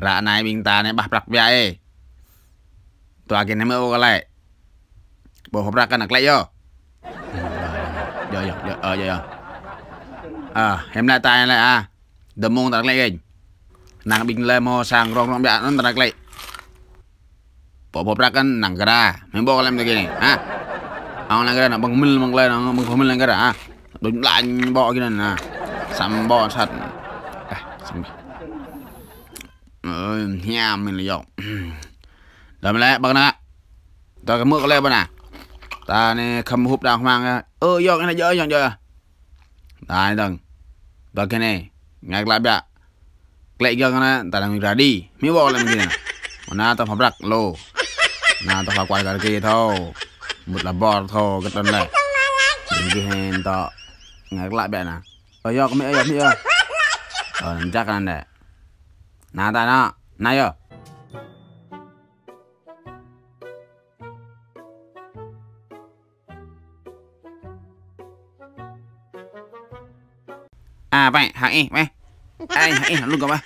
ra này bình ta này bạc bạc bia ấy tòa kia này mới ô lại bộ hộp ra cái nặc ờ, ờ, lại yo yo yo yo ờ yo yo à em lại tay này à đầm mông ta lại gành nàng bình lê mò sang rong rong bia nó ta lại bộ hộp ra cái nặng cái ra mình bỏ cái em à. ờ, à. cái này à ông nặng cái này bằng mình bằng lên nó bằng mình lên cái à, đúng lại bỏ cái này à, sắm bỏ sạch à, sắm ừ mình là dọc làm lẽ bác nè ta cái mưa có lẽ bác nè ta nè khâm hút đào hoang ra, à. ừ dọc cái này dỡ dọc dỡ ta đừng bác cái này ngạc lại bạ lại cái này, ta đang ra đi mi bỏ lại mình nè na ta phá bạc lô na ta phá quay cái kia thôi một là bò thôi cái tên này mình đi hẹn ta ngạc lại bạ nè ở dọc cái mấy ở dọc mấy ở ở chắc là nè. 나다나 나요. À vậy, hạng y, mẹ. Ai hạng y lu gua,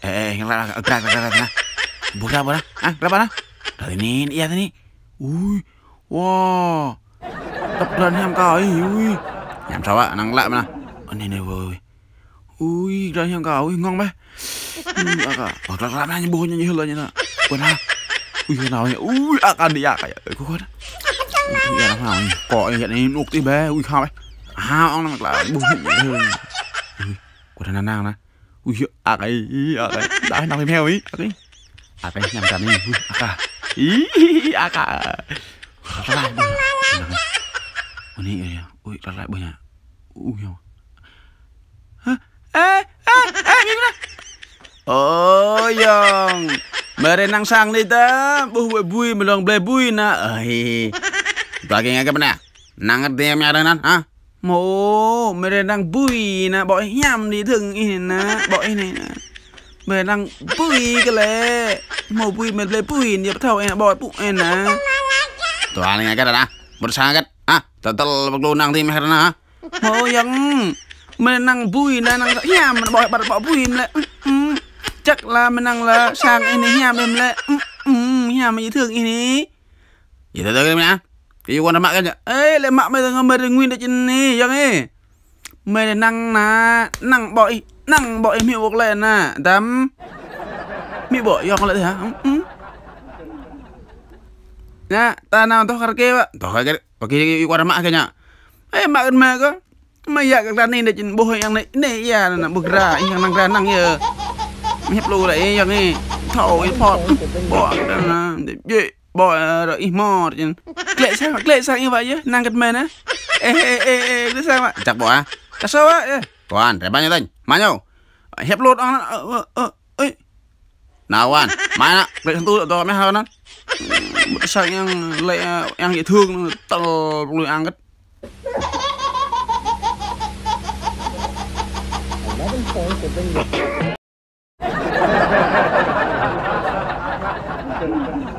Eh, ra ra ra ra ra. Buka buka. Ah, berapa dah? Dari ini, iya tadi. Ui. Wow. Tập lên em coi, ui. Làm sao ạ? Nắng lạnh mà. Anh này này ơi. Uy, rayang kau, uy, ngong bah. Aka, bakal kelana nyebuh nyanyi hula nyana. Kuana. Uy, kuana nya. Uy, akan dia kaya. Uy, kuana. Uy, ya nang nang. Kok ya ni nuk ti ba, uy kau bah. Ah, ong nang lah, buh nyanyi hula. Uy, kuana nang nang nah. Uy, akai, akai. Dah nang ni mewi, akai. Apa yang nyamkan ni? Uy, aka. Ih, aka. Kelana. Ini ya. Uy, kelana banyak. Uy, ya. Oh, yang. Merenang sang ni ta. Buh buih buih melong bleh buih na. Ai. Bagi ngai ke mana? Nang ngerti yang nyara nan, ha? Mo, merenang buih na, bọi nyam đi thường ini na, bọi ini na. Merenang buih ke le. Mo buih mel bleh buih dia thau en bọi pu en na. Tuan ngai ke dah. Bersangkat, ha? Tetel baglunang ti meher na, ha? Mo yang. mình đang bùi là năng hiam mình bỏi bật bỏ bùi lệ chắc là mình đang là sang ừ, ừ. em này hiam mình lệ hiam mình thương ini vậy tới tới nha cái quan mạ cái nhở ấy lại mạ bây giờ ngâm bên nguyên để chân này chẳng ấy mày năng nà năng bội năng bội miệng buộc lên nà đám miệng bội do con lại thế hả ừ, nha ta nào tao khai kêu ạ tao khai kêu và kia quan mạ cái nhở ấy mạ cái mẹ cơ Maya dạ, các đàn này đã chỉnh bôi yang này này ya dạ, là bực ra yang năng ra năng ya hấp lù lại anh đang này thầu ấy phọt bỏ là để dễ bỏ à, rồi ít mò chứ lệ sang mà lệ sang như vậy chứ năng gật mền á ê ê ê ê lệ sang vậy chặt bỏ à chặt sao vậy còn để bao nhiêu tên nhau hấp ờ, hiệp lột on ờ ờ ơi ờ, nào quan mai nè lệ thằng tôi tôi mấy hơn á sao yang lệ anh à, dễ thương tao lười ăn gật 红色的你。